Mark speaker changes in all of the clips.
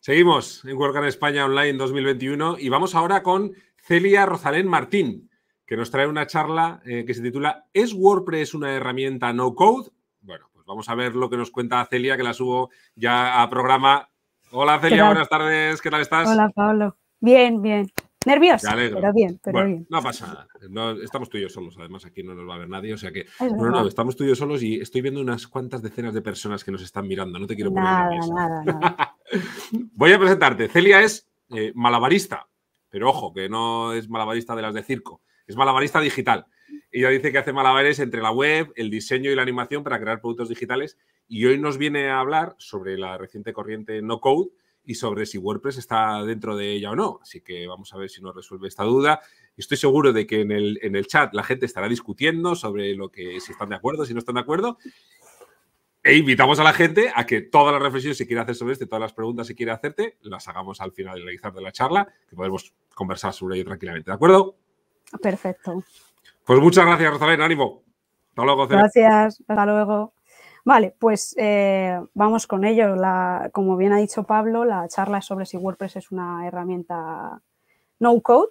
Speaker 1: Seguimos en Work España Online 2021 y vamos ahora con Celia Rosalén Martín, que nos trae una charla eh, que se titula ¿Es WordPress una herramienta no code? Bueno, pues vamos a ver lo que nos cuenta Celia, que la subo ya a programa. Hola Celia, buenas tardes, ¿qué tal estás? Hola Pablo,
Speaker 2: bien, bien. Nerviosa, pero bien,
Speaker 1: No pasa nada. estamos tú y yo solos, además aquí no nos va a ver nadie, o sea que... no, no, estamos tú y yo solos y estoy viendo unas cuantas decenas de personas que nos están mirando, no te quiero poner Voy a presentarte. Celia es eh, malabarista, pero ojo, que no es malabarista de las de circo, es malabarista digital. Ella dice que hace malabares entre la web, el diseño y la animación para crear productos digitales y hoy nos viene a hablar sobre la reciente corriente no code y sobre si WordPress está dentro de ella o no. Así que vamos a ver si nos resuelve esta duda. Estoy seguro de que en el, en el chat la gente estará discutiendo sobre lo que si están de acuerdo, si no están de acuerdo. E invitamos a la gente a que todas las reflexiones que quiere hacer sobre este, todas las preguntas que quiere hacerte, las hagamos al final finalizar de la charla, que podemos conversar sobre ello tranquilamente, ¿de acuerdo?
Speaker 2: Perfecto.
Speaker 1: Pues muchas gracias, Rosalén, ánimo. Hasta luego,
Speaker 2: Gracias, hasta luego. Vale, pues eh, vamos con ello. como bien ha dicho Pablo, la charla es sobre si WordPress es una herramienta no code.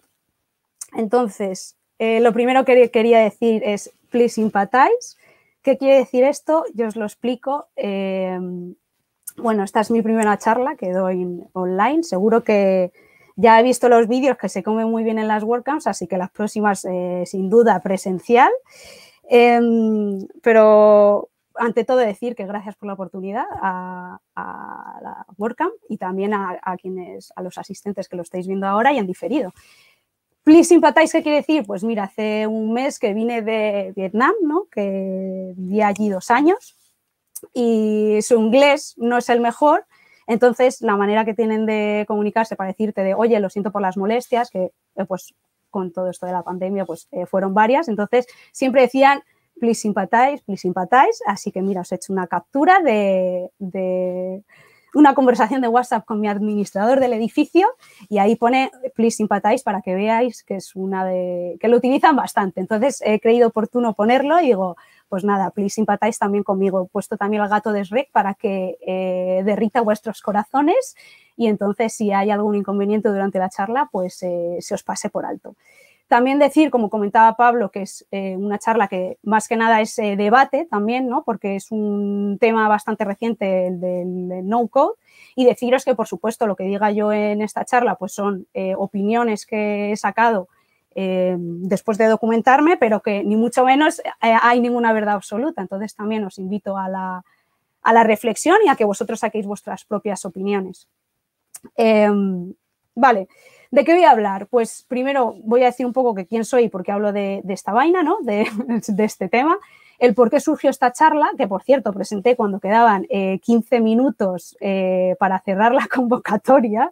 Speaker 2: Entonces, eh, lo primero que quería decir es please sympathize. ¿Qué quiere decir esto? Yo os lo explico. Em, bueno, esta es mi primera charla que doy online. Seguro que ya he visto los vídeos que se comen muy bien en las WordCamps, así que las próximas, eh, sin duda, presencial. Em, pero ante todo decir que gracias por la oportunidad a, la WordCamp y también a, quienes, a los asistentes que lo estáis viendo ahora y han diferido. Please sympathize, ¿qué quiere decir? Pues mira, hace un mes que vine de Vietnam, ¿no? Que viví allí dos años y su inglés no es el mejor, entonces la manera que tienen de comunicarse para decirte de, oye, lo siento por las molestias, que eh, pues con todo esto de la pandemia pues eh, fueron varias, entonces siempre decían please sympathize, please sympathize. Así que mira, os he hecho una captura de, una conversación de WhatsApp con mi administrador del edificio y ahí pone please sympathize para que veáis que es una de que lo utilizan bastante. Entonces he creído oportuno ponerlo y digo, pues nada, please sympathize también conmigo. He puesto también el gato de Shrek para que eh, derrita vuestros corazones y entonces si hay algún inconveniente durante la charla, pues eh, se os pase por alto. También decir, como comentaba Pablo, que es eh, una charla que más que nada es eh, debate también, ¿no? porque es un tema bastante reciente, el del no-code, y deciros que, por supuesto, lo que diga yo en esta charla pues son eh, opiniones que he sacado después de documentarme, pero que ni mucho menos hay ninguna verdad absoluta. Entonces, también os invito a la, a la reflexión y a que vosotros saquéis vuestras propias opiniones. Em, vale. ¿De qué voy a hablar? Pues primero voy a decir un poco que quién soy y por qué hablo de, esta vaina, ¿no? De, este tema. El por qué surgió esta charla, que por cierto presenté cuando quedaban 15 eh, minutos eh, para cerrar la convocatoria.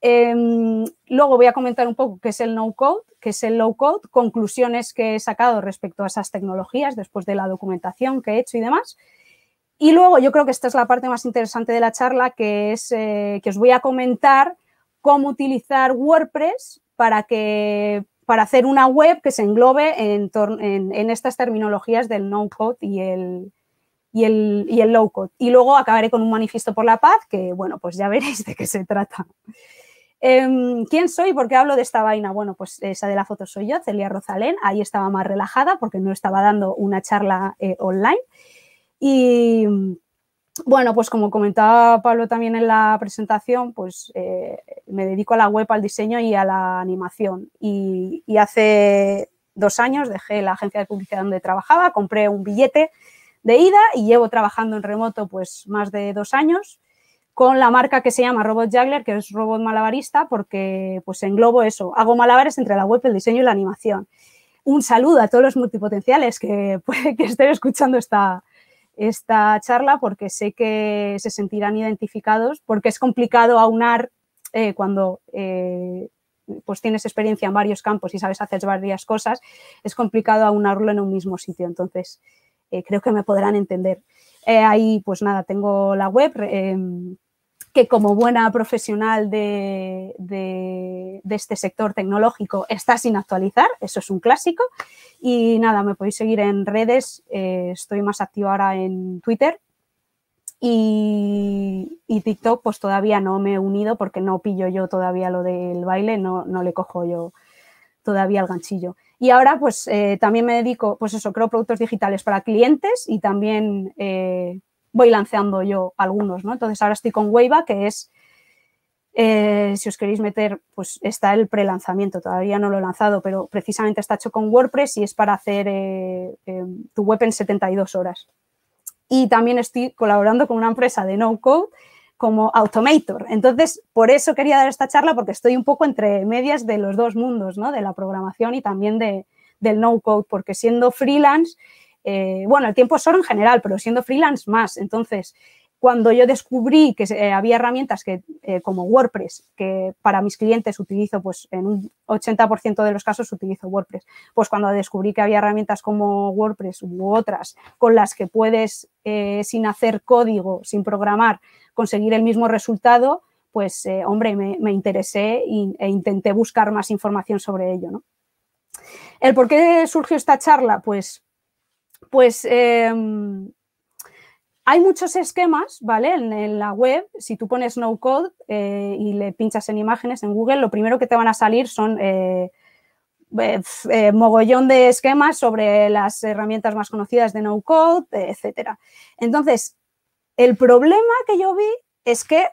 Speaker 2: Em, luego voy a comentar un poco qué es el no-code, qué es el low-code, conclusiones que he sacado respecto a esas tecnologías después de la documentación que he hecho y demás. Y luego yo creo que esta es la parte más interesante de la charla, que es eh, que os voy a comentar cómo utilizar WordPress para, que, para hacer una web que se englobe en, estas terminologías del no-code y el, y el, y low-code. Y luego acabaré con un manifiesto por la paz, que bueno, pues ya veréis de qué se trata. Em, ¿Quién soy? ¿Por qué hablo de esta vaina? Bueno, pues esa de la foto soy yo, Celia Rosalén. Ahí estaba más relajada porque no estaba dando una charla eh, online. Y, bueno, pues como comentaba Pablo también en la presentación, pues eh, me dedico a la web, al diseño y a la animación. Y, hace dos años dejé la agencia de publicidad donde trabajaba, compré un billete de ida y llevo trabajando en remoto pues más de dos años con la marca que se llama Robot Juggler, que es robot malabarista, porque pues englobo eso, hago malabares entre la web, el diseño y la animación. Un saludo a todos los multipotenciales que, que estén escuchando esta, esta charla porque sé que se sentirán identificados, porque es complicado aunar eh, cuando eh, pues tienes experiencia en varios campos y sabes hacer varias cosas, es complicado aunarlo en un mismo sitio. Entonces, eh, creo que me podrán entender. ahí, pues nada, tengo la web em, que como buena profesional de, este sector tecnológico está sin actualizar, eso es un clásico. Y nada, me podéis seguir en redes, eh, estoy más activa ahora en Twitter y, TikTok pues todavía no me he unido porque no pillo yo todavía lo del baile, no, le cojo yo todavía el ganchillo. Y ahora pues eh, también me dedico, pues eso, creo productos digitales para clientes y también... Eh, voy lanzando yo algunos, ¿no? Entonces ahora estoy con Weiba, que es, eh, si os queréis meter, pues está el pre-lanzamiento, todavía no lo he lanzado, pero precisamente está hecho con WordPress y es para hacer eh, eh, tu web en 72 horas. Y también estoy colaborando con una empresa de no-code como Automator. Entonces, por eso quería dar esta charla, porque estoy un poco entre medias de los dos mundos, ¿no? De la programación y también de, del no-code, porque siendo freelance eh, bueno, el tiempo es solo en general, pero siendo freelance más. Entonces, cuando yo descubrí que eh, había herramientas que, eh, como WordPress, que para mis clientes utilizo, pues en un 80% de los casos utilizo WordPress, pues cuando descubrí que había herramientas como WordPress u otras con las que puedes, sin hacer código, sin programar, conseguir el mismo resultado, pues hombre, me, interesé e intenté buscar más información sobre ello. ¿no? ¿El por qué surgió esta charla? Pues pues em, hay muchos esquemas, ¿vale? En, la web, si tú pones no code eh, y le pinchas en imágenes en Google, lo primero que te van a salir son eh, eh, mogollón de esquemas sobre las herramientas más conocidas de no code, etcétera. Entonces, el problema que yo vi es que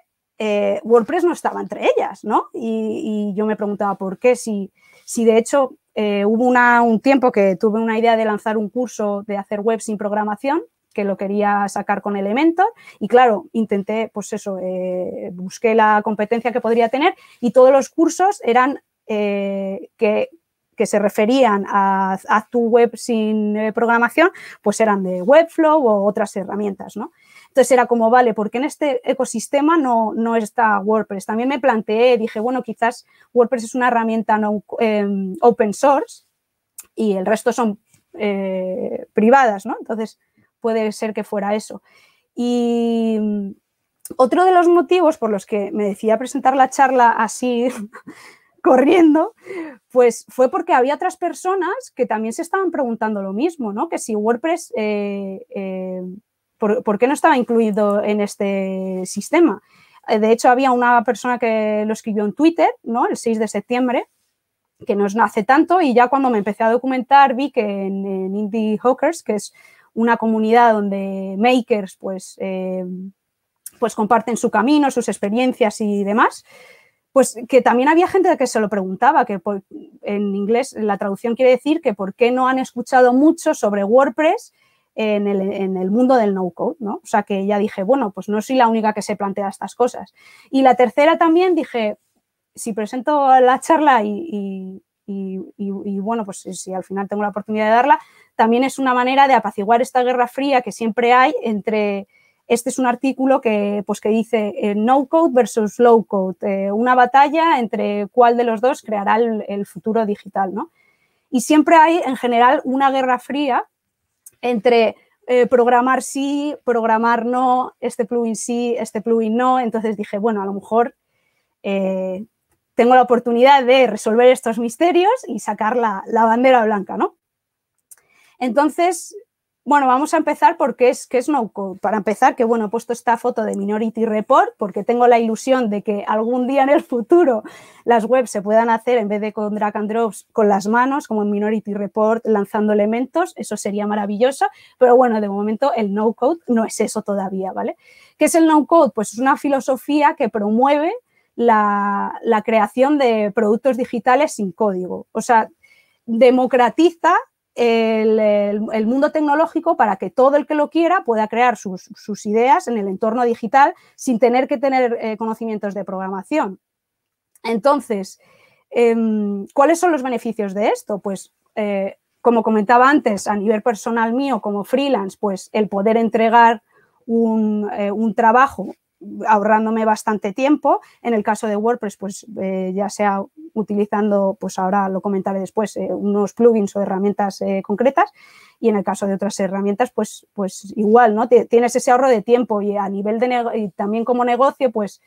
Speaker 2: WordPress no estaba entre ellas, ¿no? Y, yo me preguntaba por qué, si, si de hecho eh, hubo un tiempo que tuve una idea de lanzar un curso de hacer web sin programación, que lo quería sacar con Elementor y claro, intenté, pues eso, eh, busqué la competencia que podría tener y todos los cursos eran eh, que, se referían a, a tu web sin programación, pues eran de Webflow o otras herramientas, ¿no? Entonces era como, vale, ¿por qué en este ecosistema no, no está WordPress? También me planteé, dije, bueno, quizás WordPress es una herramienta no, em, open source y el resto son eh, privadas, ¿no? Entonces puede ser que fuera eso. Y otro de los motivos por los que me decía presentar la charla así corriendo, pues fue porque había otras personas que también se estaban preguntando lo mismo, ¿no? Que si WordPress eh, eh, ¿Por, qué no estaba incluido en este sistema? Eh, de hecho, había una persona que lo escribió en Twitter, ¿no? El 6 de septiembre, que no es hace tanto, y ya cuando me empecé a documentar vi que en, Indie Hawkers, que es una comunidad donde makers pues, eh, pues comparten su camino, sus experiencias y demás, pues que también había gente que se lo preguntaba, que en inglés la traducción quiere decir que por qué no han escuchado mucho sobre WordPress en el, mundo del no-code, ¿no? O sea que ya dije, bueno, pues no soy la única que se plantea estas cosas. Y la tercera también dije, si presento la charla y, y bueno, pues si al final tengo la oportunidad de darla, también es una manera de apaciguar esta guerra fría que siempre hay entre, este es un artículo que, pues que dice eh, no code versus low code, eh, una batalla entre cuál de los dos creará el, el, futuro digital, ¿no? Y siempre hay en general una guerra fría entre eh, programar sí, programar no, este plugin sí, este plugin no. Entonces dije, bueno, a lo mejor eh, tengo la oportunidad de resolver estos misterios y sacar la bandera blanca, ¿no? Entonces, bueno, vamos a empezar porque es que es no code. Para empezar, que bueno, he puesto esta foto de Minority Report porque tengo la ilusión de que algún día en el futuro las webs se puedan hacer en vez de con drag and drops con las manos, como en Minority Report lanzando elementos, eso sería maravilloso, pero bueno, de momento el no code no es eso todavía, ¿vale? ¿Qué es el no code? Pues es una filosofía que promueve la creación de productos digitales sin código, o sea, democratiza el, mundo tecnológico para que todo el que lo quiera pueda crear sus, ideas en el entorno digital sin tener que tener eh, conocimientos de programación. Entonces, em, ¿cuáles son los beneficios de esto? Pues, eh, como comentaba antes, a nivel personal mío como freelance, pues el poder entregar un eh, trabajo ahorrándome bastante tiempo. En el caso de WordPress, pues eh, ya sea utilizando, pues ahora lo comentaré después, eh, unos plugins o herramientas eh, concretas. Y en el caso de otras herramientas, pues, pues igual, ¿no? tienes ese ahorro de tiempo y a nivel de y también como negocio, pues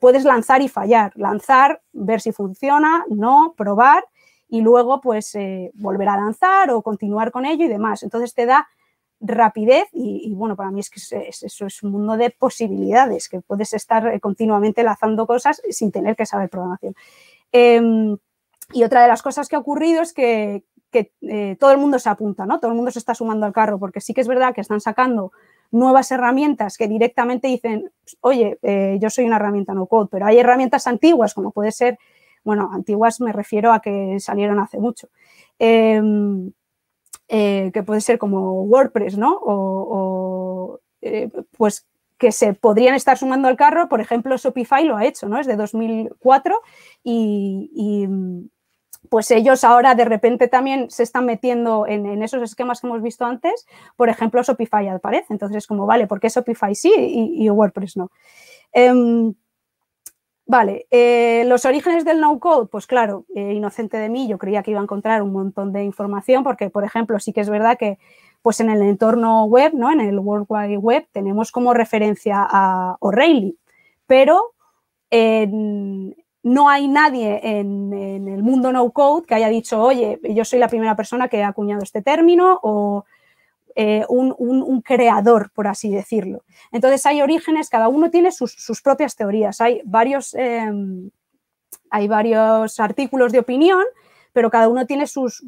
Speaker 2: puedes lanzar y fallar. Lanzar, ver si funciona, no, probar y luego pues volver a lanzar o continuar con ello y demás. Entonces te da rapidez y, bueno, para mí es que eso es un mundo de posibilidades, que puedes estar eh, continuamente lazando cosas sin tener que saber programación. Em, y otra de las cosas que ha ocurrido es que, eh, todo el mundo se apunta, ¿no? Todo el mundo se está sumando al carro, porque sí que es verdad que están sacando nuevas herramientas que directamente dicen, oye, eh, yo soy una herramienta no code, pero hay herramientas antiguas, como puede ser, bueno, antiguas me refiero a que salieron hace mucho. Em, eh, que puede ser como WordPress, ¿no? O, eh, pues que se podrían estar sumando al carro, por ejemplo, Shopify lo ha hecho, ¿no? Es de 2004 y, pues ellos ahora de repente también se están metiendo en, esos esquemas que hemos visto antes. Por ejemplo, Shopify aparece. Entonces, como, vale, ¿por qué Shopify sí y, WordPress no? Em, Vale, eh, los orígenes del no-code, pues claro, eh, inocente de mí, yo creía que iba a encontrar un montón de información porque, por ejemplo, sí que es verdad que pues en el entorno web, ¿no? en el World Wide Web, tenemos como referencia a O'Reilly, pero no hay nadie en, en el mundo no-code que haya dicho, oye, yo soy la primera persona que ha acuñado este término o eh, un, creador, por así decirlo. Entonces hay orígenes, cada uno tiene sus, propias teorías. Hay varios, em, hay varios artículos de opinión, pero cada uno tiene sus,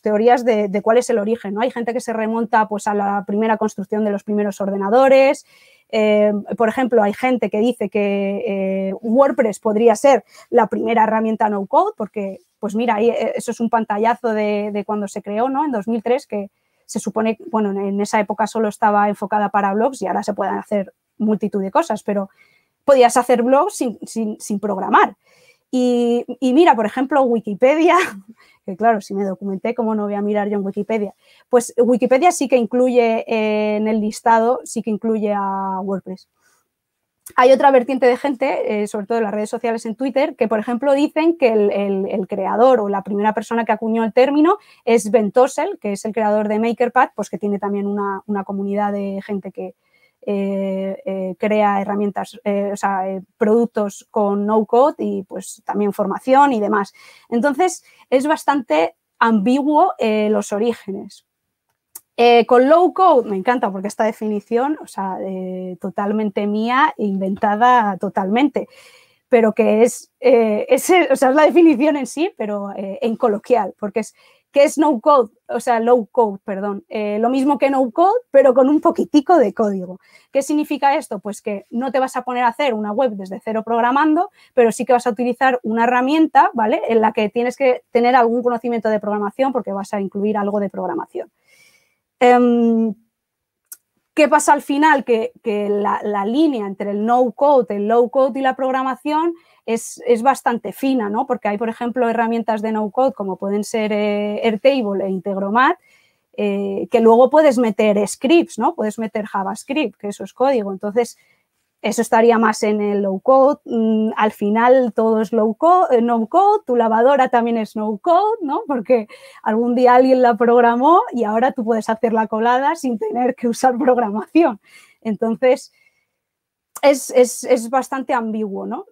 Speaker 2: teorías de, cuál es el origen. ¿no? Hay gente que se remonta pues, a la primera construcción de los primeros ordenadores. Em, por ejemplo, hay gente que dice que eh, WordPress podría ser la primera herramienta no-code, porque, pues mira, eh, eso es un pantallazo de, de cuando se creó, ¿no? En 2003, que, se supone, bueno, en esa época solo estaba enfocada para blogs y ahora se pueden hacer multitud de cosas, pero podías hacer blogs sin, programar. Y, y, mira, por ejemplo, Wikipedia, que claro, si me documenté, ¿cómo no voy a mirar yo en Wikipedia? Pues Wikipedia sí que incluye eh, en el listado, sí que incluye a WordPress hay otra vertiente de gente, eh, sobre todo en las redes sociales en Twitter, que por ejemplo dicen que el, creador o la primera persona que acuñó el término es Ben que es el creador de MakerPad, pues que tiene también una, comunidad de gente que eh, eh, crea herramientas, o sea, productos con no-code y pues también formación y demás. Entonces es bastante ambiguo los orígenes, eh, con low code, me encanta porque esta definición, o sea, eh, totalmente mía, inventada totalmente, pero que es, eh, o sea, es la definición en sí, pero en coloquial, porque es que es no code, o sea, low code, perdón, lo mismo que no code, pero con un poquitico de código. ¿Qué significa esto? Pues que no te vas a poner a hacer una web desde cero programando, pero sí que vas a utilizar una herramienta, ¿vale? En la que tienes que tener algún conocimiento de programación porque vas a incluir algo de programación. Em, ¿Qué pasa al final? Que, la, línea entre el no-code, el low-code y la programación es, bastante fina, ¿no? Porque hay, por ejemplo, herramientas de no-code como pueden ser eh, Airtable e Integromat, eh, que luego puedes meter scripts, ¿no? Puedes meter JavaScript, que eso es código. Entonces, eso estaría más en el low code. Mm, al final todo es low code, eh, no code, tu lavadora también es no code, ¿no? Porque algún día alguien la programó y ahora tú puedes hacer la colada sin tener que usar programación. Entonces, es, bastante ambiguo, ¿no?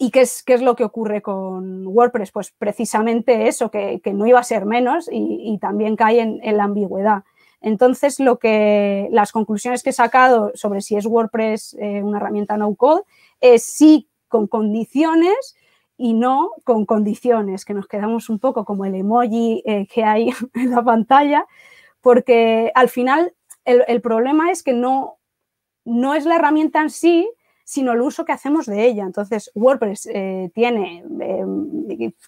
Speaker 2: ¿Y qué es, qué es lo que ocurre con WordPress? Pues precisamente eso, que, no iba a ser menos y, también cae en, la ambigüedad. Entonces, lo que, las conclusiones que he sacado sobre si es WordPress eh, una herramienta no code es sí con condiciones y no con condiciones, que nos quedamos un poco como el emoji eh, que hay en la pantalla, porque al final el, el problema es que no, no es la herramienta en sí, sino el uso que hacemos de ella. Entonces, WordPress eh, tiene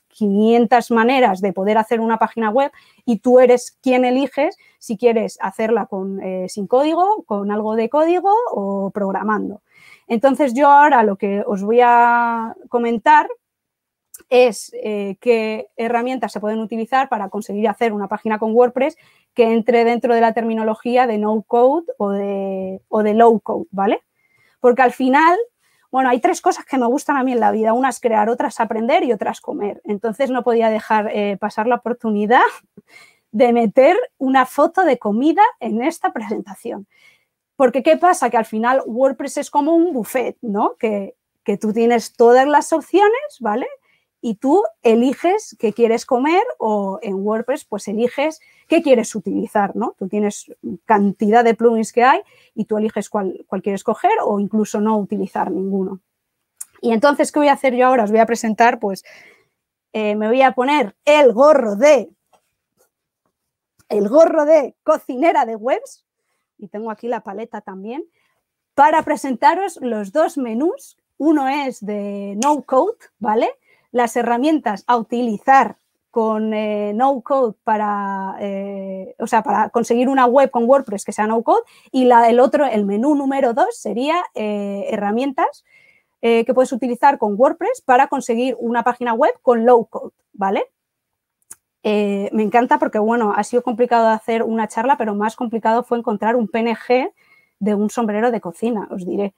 Speaker 2: 500 eh, maneras de poder hacer una página web y tú eres quien eliges si quieres hacerla con, eh, sin código, con algo de código o programando. Entonces, yo ahora lo que os voy a comentar es qué herramientas se pueden utilizar para conseguir hacer una página con WordPress que entre dentro de la terminología de no code o de, o de low code, ¿vale? Porque al final, bueno, hay tres cosas que me gustan a mí en la vida. Una es crear, otras aprender y otras comer. Entonces no podía dejar eh, pasar la oportunidad de meter una foto de comida en esta presentación. Porque ¿qué pasa? Que al final WordPress es como un buffet, ¿no? Que, que tú tienes todas las opciones, ¿vale? y tú eliges qué quieres comer o en WordPress pues eliges qué quieres utilizar, ¿no? Tú tienes cantidad de plugins que hay y tú eliges cuál, quieres coger o incluso no utilizar ninguno. Y entonces, ¿qué voy a hacer yo ahora? Os voy a presentar, pues, eh, me voy a poner el gorro de, el gorro de cocinera de webs, y tengo aquí la paleta también, para presentaros los dos menús. Uno es de no code, ¿vale? las herramientas a utilizar con eh, no code para, eh, para conseguir una web con WordPress que sea no code y la, el otro, el menú número dos sería eh, herramientas que puedes utilizar con WordPress para conseguir una página web con low code, ¿vale? me encanta porque, bueno, ha sido complicado hacer una charla, pero más complicado fue encontrar un PNG de un sombrero de cocina, os diré.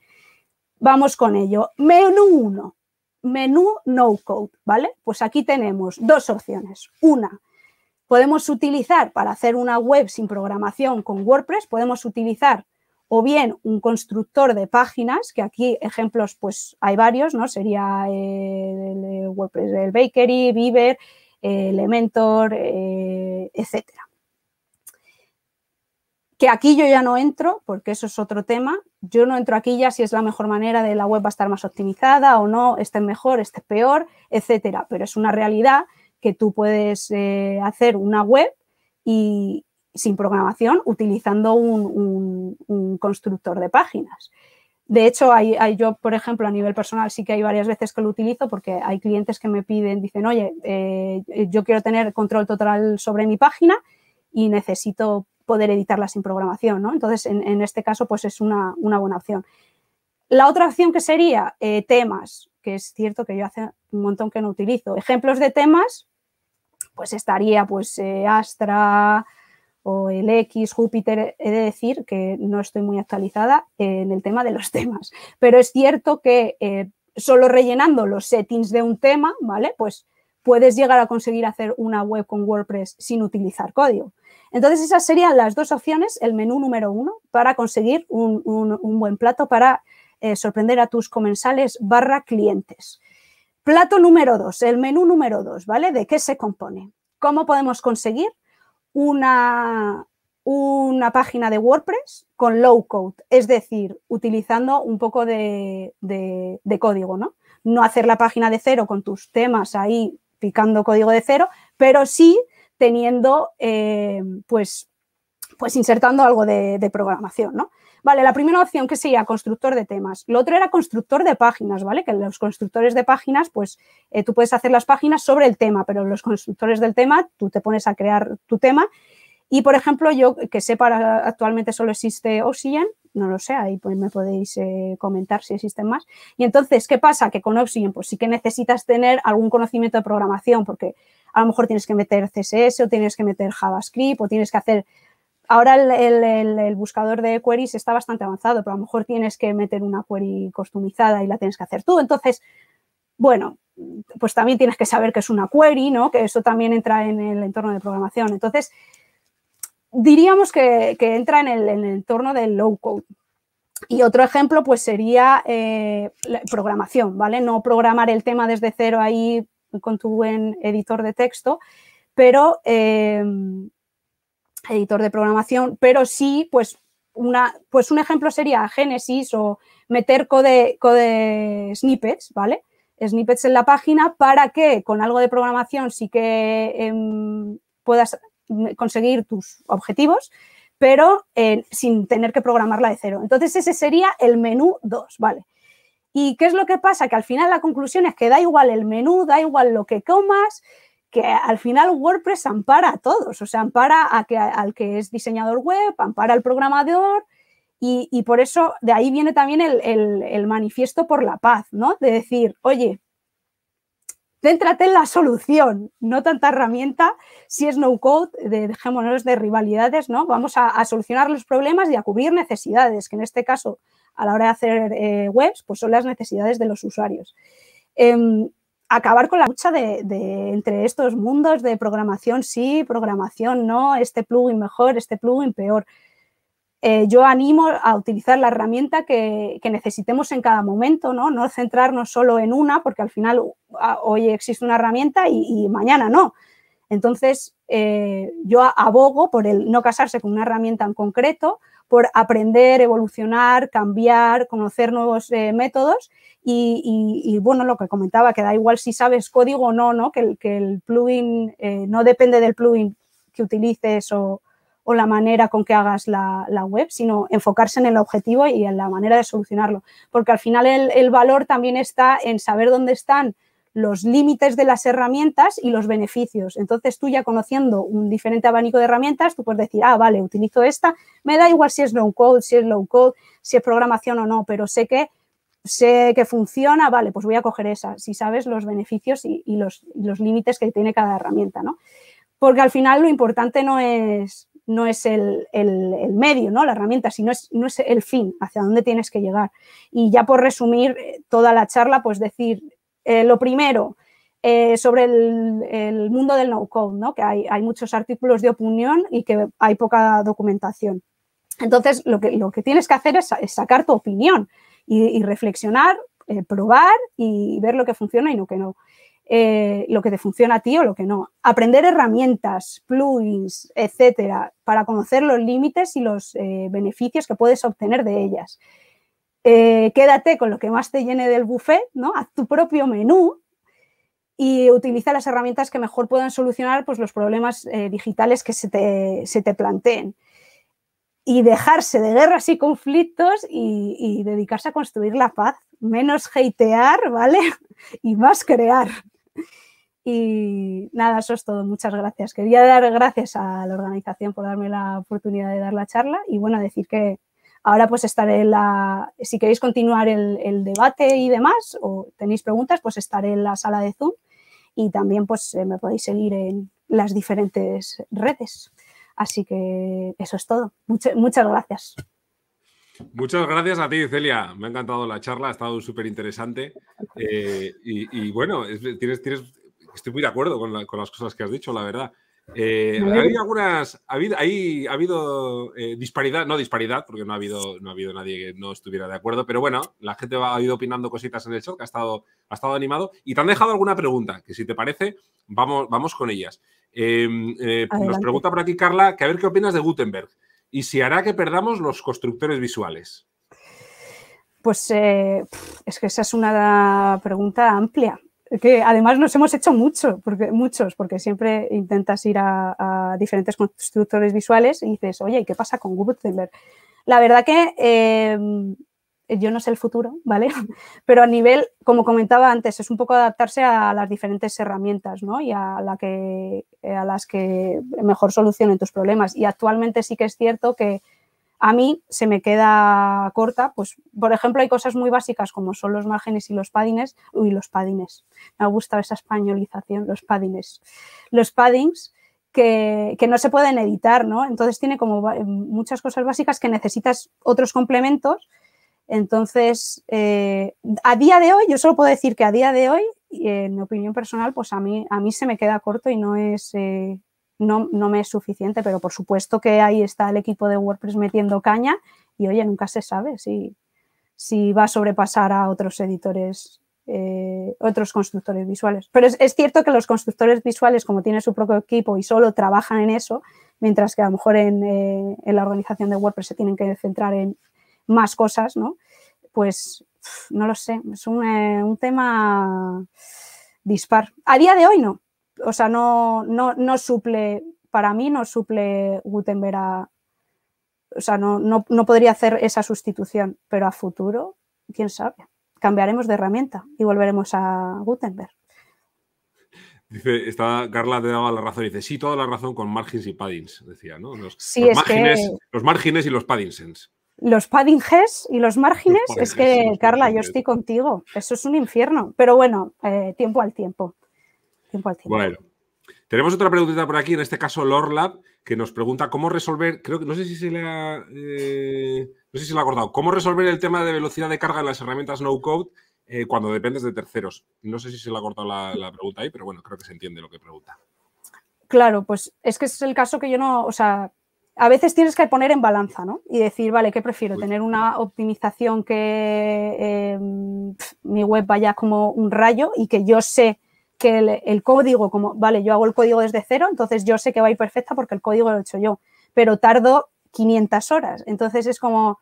Speaker 2: Vamos con ello. Menú 1 menú no code, ¿vale? Pues aquí tenemos dos opciones. Una, podemos utilizar para hacer una web sin programación con WordPress, podemos utilizar o bien un constructor de páginas, que aquí ejemplos pues hay varios, ¿no? Sería eh, el eh, WordPress, del Bakery, Beaver, eh, Elementor, etcétera que aquí yo ya no entro, porque eso es otro tema. Yo no entro aquí ya si es la mejor manera de la web va a estar más optimizada o no, este mejor, este peor, etcétera. Pero es una realidad que tú puedes eh, hacer una web y sin programación utilizando un, constructor de páginas. De hecho, hay, yo, por ejemplo, a nivel personal sí que hay varias veces que lo utilizo porque hay clientes que me piden, dicen, oye, eh, yo quiero tener control total sobre mi página y necesito poder editarla sin programación, ¿no? Entonces, en, este caso, pues es una, buena opción. La otra opción que sería eh, temas, que es cierto que yo hace un montón que no utilizo. Ejemplos de temas, pues estaría pues eh, Astra o el X, Júpiter, he de decir que no estoy muy actualizada en el tema de los temas, pero es cierto que eh, solo rellenando los settings de un tema, ¿vale? Pues puedes llegar a conseguir hacer una web con WordPress sin utilizar código. Entonces, esas serían las dos opciones, el menú número uno, para conseguir un, buen plato para eh, sorprender a tus comensales barra clientes. Plato número dos, el menú número dos, ¿vale? ¿De qué se compone? ¿Cómo podemos conseguir una, una página de WordPress con low code? Es decir, utilizando un poco de, de código, ¿no? No hacer la página de cero con tus temas ahí picando código de cero, pero sí teniendo, eh, pues, pues insertando algo de, programación, ¿no? Vale, la primera opción que sería constructor de temas. Lo otro era constructor de páginas, ¿vale? Que los constructores de páginas, pues eh, tú puedes hacer las páginas sobre el tema, pero los constructores del tema, tú te pones a crear tu tema. Y, por ejemplo, yo que sé, para, actualmente solo existe Oxygen, no lo sé, ahí pues me podéis eh, comentar si existen más. Y entonces, ¿qué pasa? Que con Oxygen, pues sí que necesitas tener algún conocimiento de programación, porque a lo mejor tienes que meter CSS o tienes que meter JavaScript o tienes que hacer... Ahora el, buscador de queries está bastante avanzado, pero a lo mejor tienes que meter una query customizada y la tienes que hacer tú. Entonces, bueno, pues también tienes que saber que es una query, ¿no? Que eso también entra en el entorno de programación. Entonces, diríamos que, entra en el, entorno del low code. Y otro ejemplo, pues sería eh, programación, ¿vale? No programar el tema desde cero ahí con tu buen editor de texto, pero em, editor de programación, pero sí, pues, una, pues un ejemplo sería Genesis o meter code, code snippets, ¿vale? Snippets en la página para que con algo de programación sí que em, puedas conseguir tus objetivos, pero eh, sin tener que programarla de cero. Entonces, ese sería el menú 2, ¿vale? ¿Y qué es lo que pasa? Que al final la conclusión es que da igual el menú, da igual lo que comas, que al final WordPress ampara a todos, o sea, ampara a que, al que es diseñador web, ampara al programador y, por eso de ahí viene también el, el, manifiesto por la paz, ¿no? De decir, oye, céntrate en la solución, no tanta herramienta, si es no code, dejémonos de rivalidades, ¿no? Vamos a solucionar los problemas y a cubrir necesidades, que en este caso a la hora de hacer eh, webs, pues son las necesidades de los usuarios. Em, acabar con la lucha de, entre estos mundos de programación sí, programación no, este plugin mejor, este plugin peor. Eh, yo animo a utilizar la herramienta que, necesitemos en cada momento, ¿no? No centrarnos solo en una, porque al final ah, hoy existe una herramienta y, mañana no. Entonces, eh, yo abogo por el no casarse con una herramienta en concreto, por aprender, evolucionar, cambiar, conocer nuevos eh, métodos. Y, bueno, lo que comentaba, que da igual si sabes código o no, ¿no? Que, el, que el plugin eh, no depende del plugin que utilices o, la manera con que hagas la, web, sino enfocarse en el objetivo y en la manera de solucionarlo. Porque al final el valor también está en saber dónde están los límites de las herramientas y los beneficios. Entonces tú ya conociendo un diferente abanico de herramientas, tú puedes decir, ah, vale, utilizo esta, me da igual si es low code, si es low code, si es programación o no, pero sé que sé que funciona, vale, pues voy a coger esa, si sabes los beneficios y, los, los límites que tiene cada herramienta, ¿no? Porque al final lo importante no es, no es el, medio, ¿no? La herramienta, sino es, no es el fin, hacia dónde tienes que llegar. Y ya por resumir eh, toda la charla, pues decir, eh, lo primero, eh, sobre el, mundo del no-code, ¿no? que hay, muchos artículos de opinión y que hay poca documentación. Entonces, lo que, lo que tienes que hacer es, sacar tu opinión y, reflexionar, eh, probar y ver lo que funciona y lo que no. lo que te funciona a ti o lo que no. Aprender herramientas, plugins, etcétera, para conocer los límites y los beneficios que puedes obtener de ellas. Eh, quédate con lo que más te llene del buffet, ¿no? Haz tu propio menú y utiliza las herramientas que mejor puedan solucionar pues, los problemas eh, digitales que se te, planteen. Y dejarse de guerras y conflictos y, dedicarse a construir la paz. Menos hatear, ¿vale? Y más crear. Y nada, eso es todo. Muchas gracias. Quería dar gracias a la organización por darme la oportunidad de dar la charla y bueno, decir que Ahora pues estaré en la, si queréis continuar el, debate y demás o tenéis preguntas, pues estaré en la sala de Zoom y también pues eh, me podéis seguir en las diferentes redes. Así que eso es todo. muchas gracias.
Speaker 1: Muchas gracias a ti, Celia. Me ha encantado la charla, ha estado súper interesante. Eh, y, bueno, tienes, tienes, estoy muy de acuerdo con, con las cosas que has dicho, la verdad. Eh, ha habido algunas, ahí, ha habido eh, disparidad, no disparidad, porque no ha habido, no ha habido nadie que no estuviera de acuerdo, pero bueno, la gente ha ido opinando cositas en el show, que ha estado, ha estado animado y te han dejado alguna pregunta, que si te parece, vamos, vamos con ellas. Em, eh, nos pregunta por aquí Carla, que a ver qué opinas de Gutenberg y si hará que perdamos los constructores visuales.
Speaker 2: Pues eh, es que esa es una pregunta amplia que además nos hemos hecho mucho, porque, muchos, porque siempre intentas ir a, diferentes constructores visuales y dices, oye, ¿qué pasa con Gutenberg? La verdad que eh, yo no sé el futuro, ¿vale? Pero a nivel, como comentaba antes, es un poco adaptarse a las diferentes herramientas, ¿no? Y a, la que, a las que mejor solucionen tus problemas. Y actualmente sí que es cierto que a mí se me queda corta, pues por ejemplo hay cosas muy básicas como son los márgenes y los paddings. uy, los paddings, me ha gustado esa españolización, los paddings. los paddings que, no se pueden editar, ¿no? Entonces tiene como em, muchas cosas básicas que necesitas otros complementos. Entonces, eh, a día de hoy, yo solo puedo decir que a día de hoy, eh, en mi opinión personal, pues a mí, a mí se me queda corto y no es eh, no, me es suficiente, pero por supuesto que ahí está el equipo de WordPress metiendo caña y oye, nunca se sabe si, si va a sobrepasar a otros editores, eh, otros constructores visuales. Pero es, cierto que los constructores visuales, como tienen su propio equipo y solo trabajan en eso, mientras que a lo mejor en, eh, la organización de WordPress se tienen que centrar en más cosas, ¿no? Pues no lo sé, es un, eh, un tema dispar. A día de hoy no, o sea, no, no, suple, para mí no suple Gutenberg a, o sea, no, no, podría hacer esa sustitución, pero a futuro, quién sabe, cambiaremos de herramienta y volveremos a Gutenberg.
Speaker 1: Dice, Carla te daba la razón, dice, sí, toda la razón con margins y paddings, decía, ¿no? Los, márgenes, los márgenes, y los paddingsens.
Speaker 2: Los paddinges y los márgenes, es que, Carla, yo estoy contigo, eso es un infierno, pero bueno, eh, tiempo al tiempo.
Speaker 1: Bueno. Tenemos otra preguntita por aquí, en este caso Lorlab, que nos pregunta cómo resolver, creo que no sé si se le ha, eh, no sé si se ha acordado, cómo resolver el tema de velocidad de carga en las herramientas no code eh, cuando dependes de terceros. No sé si se le ha cortado la, pregunta ahí, pero bueno, creo que se entiende lo que pregunta.
Speaker 2: Claro, pues es que es el caso que yo no, o sea, a veces tienes que poner en balanza, ¿no? Y decir, vale, ¿qué prefiero? ¿Tener una optimización que eh, mi web vaya como un rayo y que yo sé que el, código, como, vale, yo hago el código desde cero, entonces yo sé que va a ir perfecta porque el código lo he hecho yo, pero tardo 500 horas. Entonces es como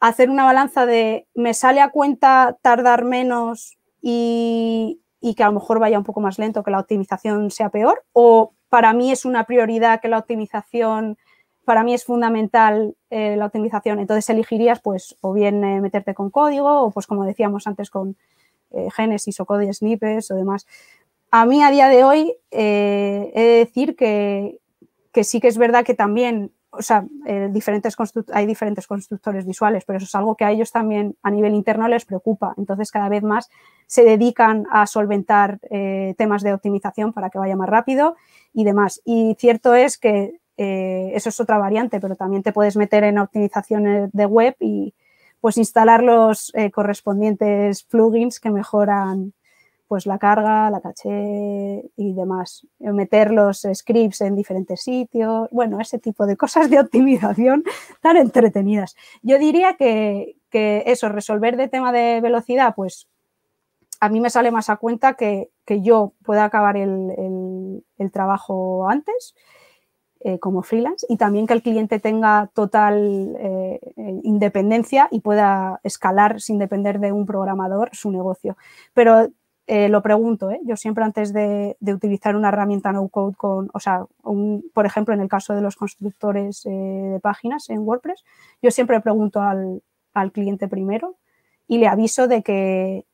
Speaker 2: hacer una balanza de, me sale a cuenta tardar menos y, que a lo mejor vaya un poco más lento, que la optimización sea peor, o para mí es una prioridad que la optimización para mí es fundamental eh, la optimización. Entonces elegirías, pues, o bien eh, meterte con código, o pues como decíamos antes, con, eh, Genesis o Code Snippets o demás. A mí a día de hoy eh, he de decir que, sí que es verdad que también, o sea, diferentes hay diferentes constructores visuales, pero eso es algo que a ellos también a nivel interno les preocupa. Entonces cada vez más se dedican a solventar eh, temas de optimización para que vaya más rápido y demás. Y cierto es que eh, eso es otra variante, pero también te puedes meter en optimizaciones de web y, pues instalar los eh, correspondientes plugins que mejoran pues la carga, la caché y demás. Eh, meter los scripts en diferentes sitios, bueno, ese tipo de cosas de optimización tan entretenidas. Yo diría que, eso, resolver de tema de velocidad, pues a mí me sale más a cuenta que, yo pueda acabar el trabajo antes eh, como freelance y también que el cliente tenga total eh, eh, independencia y pueda escalar sin depender de un programador su negocio. Pero lo pregunto, yo siempre antes de, utilizar una herramienta no code con, o sea, por ejemplo, en el caso de los constructores de páginas en WordPress, yo siempre pregunto al, cliente primero y le aviso de que,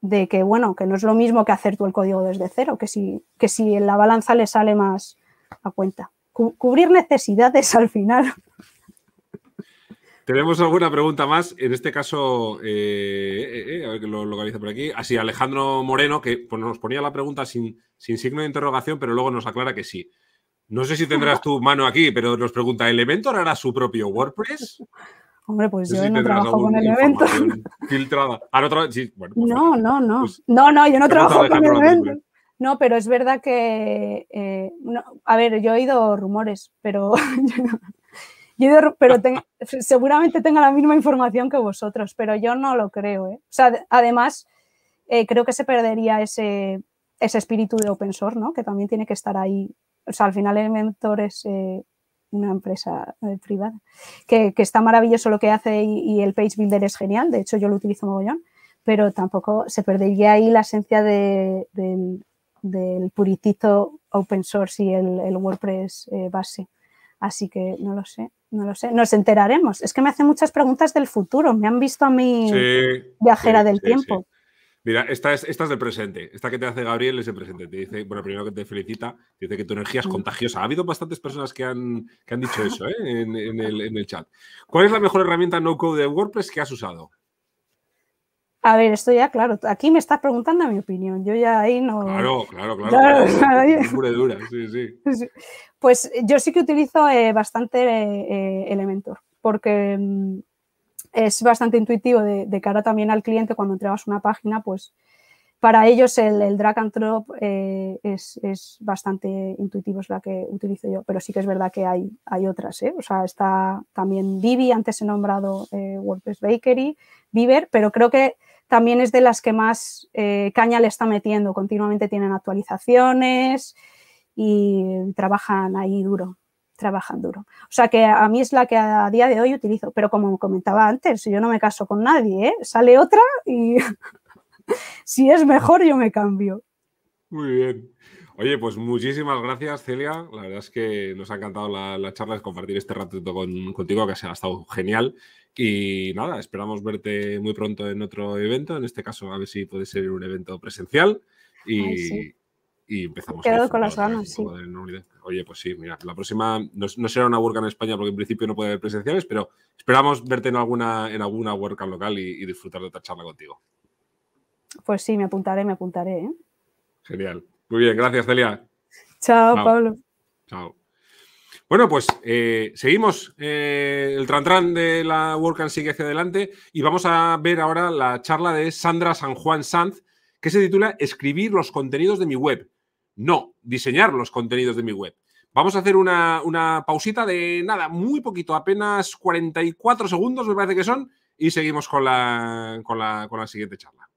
Speaker 2: de que, bueno, que no es lo mismo que hacer tú el código desde cero, que si, que si en la balanza le sale más a cuenta cubrir necesidades al final.
Speaker 1: Tenemos alguna pregunta más, en este caso, eh, eh, eh, a ver que lo localiza por aquí. Así, Alejandro Moreno, que pues, nos ponía la pregunta sin, signo de interrogación, pero luego nos aclara que sí. No sé si tendrás tu mano aquí, pero nos pregunta, evento hará su propio WordPress?
Speaker 2: Hombre, pues yo no trabajo con Elementor.
Speaker 1: Filtrada. Ah, pues
Speaker 2: no, no, no, pues no. no, no, yo no trabajo con evento. No, pero es verdad que, eh, a ver, yo he oído rumores, pero, yo he pero seguramente tenga la misma información que vosotros, pero yo no lo creo. ¿eh? O sea, además, eh, creo que se perdería ese, espíritu de open source, ¿no? que también tiene que estar ahí. O sea, al final el mentor es una empresa privada, que, está maravilloso lo que hace y, el Page Builder es genial, de hecho yo lo utilizo mogollón, pero tampoco se perdería ahí la esencia de, del puritito open source y el, WordPress eh, base. Así que no lo sé, no lo sé. Nos enteraremos. Es que me hacen muchas preguntas del futuro. Me han visto a mi
Speaker 1: viajera del tiempo. Mira, esta es, esta del presente. Esta que te hace Gabriel es del presente. Te dice, bueno, primero que te felicita, dice que tu energía es mm. contagiosa. Ha habido bastantes personas que han, han dicho eso ¿eh? en el chat. ¿Cuál es la mejor herramienta no-code de WordPress que has usado?
Speaker 2: A ver, esto ya, claro, aquí me estás preguntando mi opinión, yo ya ahí no... Claro, claro, claro,
Speaker 1: Pura dura, sí, sí.
Speaker 2: Pues yo sí que utilizo eh, bastante elementos, eh, Elementor, porque mm, es bastante intuitivo de, cara también al cliente cuando entregas una página, pues para ellos el, drag and drop eh, es, bastante intuitivo, es la que utilizo yo, pero sí que es verdad que hay, hay otras, ¿eh? o sea, está también Divi, antes he nombrado WordPress Bakery, Viver, pero creo que también es de las que más eh, caña le está metiendo. Continuamente tienen actualizaciones y trabajan ahí duro, trabajan duro. O sea que a mí es la que a día de hoy utilizo, pero como comentaba antes, yo no me caso con nadie, ¿eh? sale otra y si es mejor yo me cambio.
Speaker 1: Muy bien. Oye, pues muchísimas gracias, Celia. La verdad es que nos ha encantado la, charla de compartir este ratito contigo, que se ha estado genial. Y nada, esperamos verte muy pronto en otro evento. En este caso, a ver si puede ser un evento presencial. Y, empezamos. Quedo con las ganas, sí. Oye, pues sí, mira, la próxima no, será una WordCamp en España porque en principio no puede haber presenciales, pero esperamos verte en alguna, en WordCamp local y, disfrutar de otra charla contigo.
Speaker 2: Pues sí, me apuntaré, me apuntaré. ¿eh?
Speaker 1: Genial. Muy bien, gracias, Celia.
Speaker 2: Chao. Pablo.
Speaker 1: Chao. Bueno, pues eh, seguimos eh, el trantrán de la WordCamp sigue hacia adelante y vamos a ver ahora la charla de Sandra San Juan Sanz que se titula Escribir los contenidos de mi web. No, diseñar los contenidos de mi web. Vamos a hacer una, pausita de nada, muy poquito, apenas 44 segundos me parece que son y seguimos con la, con la, con la siguiente charla.